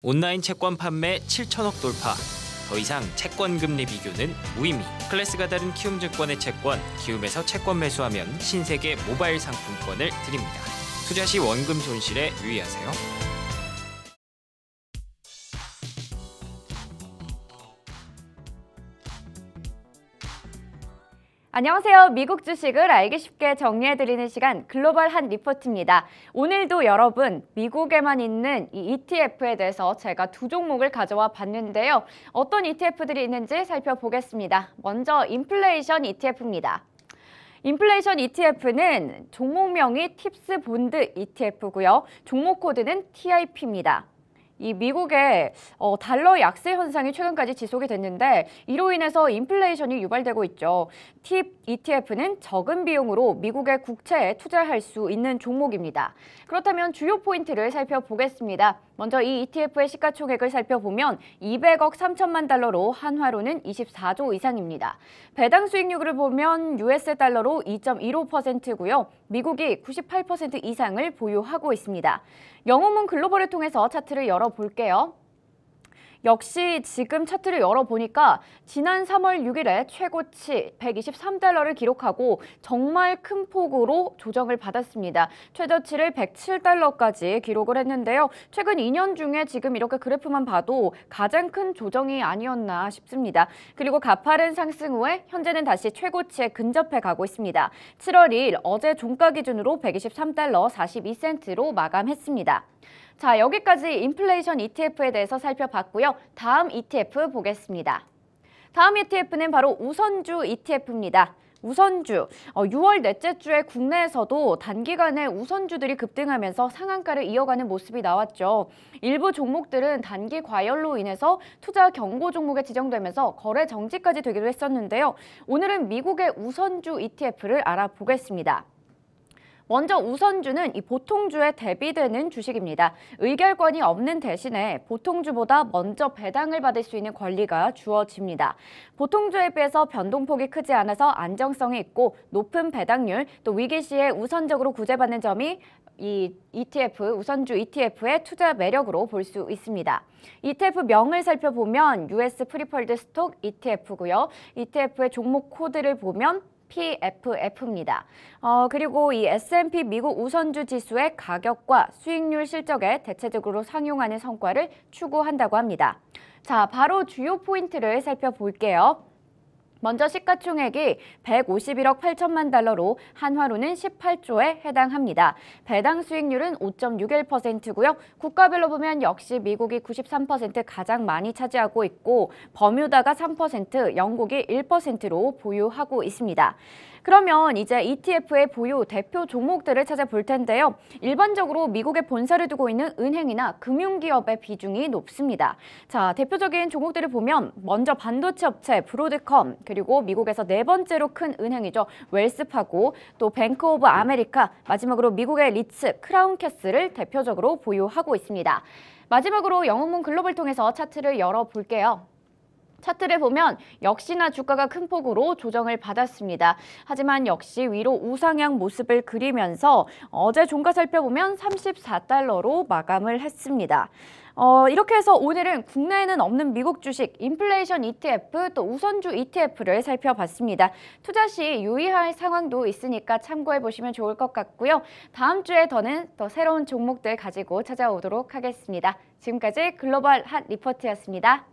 온라인 채권 판매 7천억 돌파. 더 이상 채권 금리 비교는 무의미. 클래스가 다른 키움증권의 채권, 키움에서 채권 매수하면 신세계 모바일 상품권을 드립니다. 투자 시 원금 손실에 유의하세요. 안녕하세요. 미국 주식을 알기 쉽게 정리해드리는 시간 글로벌 한 리포트입니다. 오늘도 여러분 미국에만 있는 이 ETF에 대해서 제가 두 종목을 가져와 봤는데요. 어떤 ETF들이 있는지 살펴보겠습니다. 먼저 인플레이션 ETF입니다. 인플레이션 ETF는 종목명이 팁스 본드 ETF고요. 종목 코드는 TIP입니다. 이 미국의 어, 달러 약세 현상이 최근까지 지속이 됐는데 이로 인해서 인플레이션이 유발되고 있죠. 팁 ETF는 적은 비용으로 미국의 국채에 투자할 수 있는 종목입니다. 그렇다면 주요 포인트를 살펴보겠습니다. 먼저 이 ETF의 시가총액을 살펴보면 200억 3천만 달러로 한화로는 24조 이상입니다. 배당 수익률을 보면 US 달러로 2.15%고요. 미국이 98% 이상을 보유하고 있습니다. 영웅문 글로벌을 통해서 차트를 열어볼게요. 역시 지금 차트를 열어보니까 지난 3월 6일에 최고치 123달러를 기록하고 정말 큰 폭으로 조정을 받았습니다. 최저치를 107달러까지 기록을 했는데요. 최근 2년 중에 지금 이렇게 그래프만 봐도 가장 큰 조정이 아니었나 싶습니다. 그리고 가파른 상승 후에 현재는 다시 최고치에 근접해 가고 있습니다. 7월 2일 어제 종가 기준으로 123달러 42센트로 마감했습니다. 자, 여기까지 인플레이션 ETF에 대해서 살펴봤고요. 다음 ETF 보겠습니다. 다음 ETF는 바로 우선주 ETF입니다. 우선주, 어, 6월 넷째 주에 국내에서도 단기간에 우선주들이 급등하면서 상한가를 이어가는 모습이 나왔죠. 일부 종목들은 단기 과열로 인해서 투자 경고 종목에 지정되면서 거래 정지까지 되기도 했었는데요. 오늘은 미국의 우선주 ETF를 알아보겠습니다. 먼저 우선주는 이 보통주에 대비되는 주식입니다. 의결권이 없는 대신에 보통주보다 먼저 배당을 받을 수 있는 권리가 주어집니다. 보통주에 비해서 변동폭이 크지 않아서 안정성이 있고 높은 배당률 또 위기 시에 우선적으로 구제받는 점이 이 ETF, 우선주 ETF의 투자 매력으로 볼 수 있습니다. ETF 명을 살펴보면 US 프리펄드 스톡 ETF고요. ETF의 종목 코드를 보면 PFF입니다. 어, 그리고 이 S&P 미국 우선주 지수의 가격과 수익률 실적에 대체적으로 상용하는 성과를 추구한다고 합니다. 자, 바로 주요 포인트를 살펴볼게요. 먼저 시가총액이 151억 8천만 달러로 한화로는 18조에 해당합니다. 배당 수익률은 5.61%고요. 국가별로 보면 역시 미국이 93% 가장 많이 차지하고 있고 버뮤다가 3%, 영국이 1%로 보유하고 있습니다. 그러면 이제 ETF의 보유 대표 종목들을 찾아볼 텐데요. 일반적으로 미국에 본사를 두고 있는 은행이나 금융기업의 비중이 높습니다. 자, 대표적인 종목들을 보면 먼저 반도체 업체 브로드컴, 그리고 미국에서 네 번째로 큰 은행이죠. 웰스파고 또 뱅크 오브 아메리카 마지막으로 미국의 리츠 크라운캐슬을 대표적으로 보유하고 있습니다. 마지막으로 영웅문 글로벌 통해서 차트를 열어볼게요. 차트를 보면 역시나 주가가 큰 폭으로 조정을 받았습니다. 하지만 역시 위로 우상향 모습을 그리면서 어제 종가 살펴보면 34달러로 마감을 했습니다. 어, 이렇게 해서 오늘은 국내에는 없는 미국 주식, 인플레이션 ETF, 또 우선주 ETF를 살펴봤습니다. 투자 시 유의할 상황도 있으니까 참고해보시면 좋을 것 같고요. 다음 주에 더는 더 새로운 종목들 가지고 찾아오도록 하겠습니다. 지금까지 글로벌 핫 리포트였습니다.